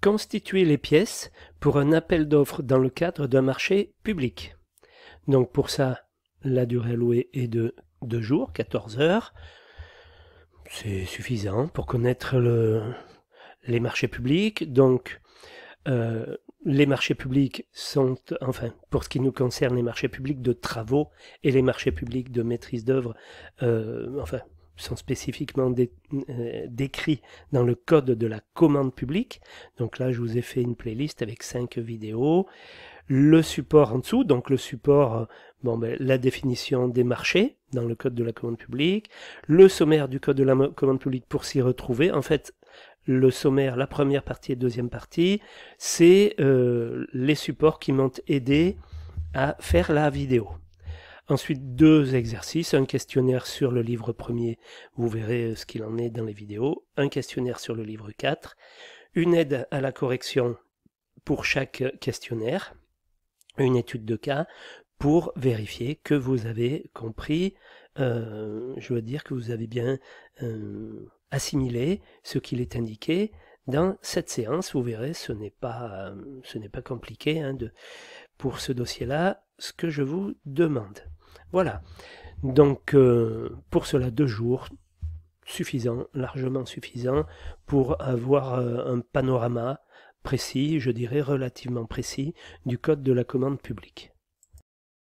constituer les pièces pour un appel d'offres dans le cadre d'un marché public. Donc pour ça, la durée allouée est de 2 jours, 14 heures. C'est suffisant pour connaître le, les marchés publics. Donc euh, les marchés publics sont, enfin, pour ce qui nous concerne, les marchés publics de travaux et les marchés publics de maîtrise d'œuvre, euh, enfin, sont spécifiquement euh, décrits dans le code de la commande publique. Donc là, je vous ai fait une playlist avec cinq vidéos. Le support en dessous, donc le support, euh, bon, ben, la définition des marchés dans le code de la commande publique, le sommaire du code de la commande publique pour s'y retrouver. En fait, le sommaire, la première partie et deuxième partie, c'est euh, les supports qui m'ont aidé à faire la vidéo. Ensuite, deux exercices, un questionnaire sur le livre premier, vous verrez euh, ce qu'il en est dans les vidéos, un questionnaire sur le livre 4, une aide à la correction pour chaque questionnaire, une étude de cas pour vérifier que vous avez compris, euh, je veux dire que vous avez bien euh, assimilé ce qu'il est indiqué dans cette séance. Vous verrez, ce n'est pas, ce n'est pas compliqué hein, de, pour ce dossier-là ce que je vous demande. Voilà. Donc euh, pour cela, deux jours, suffisant, largement suffisant, pour avoir euh, un panorama précis, je dirais relativement précis, du code de la commande publique.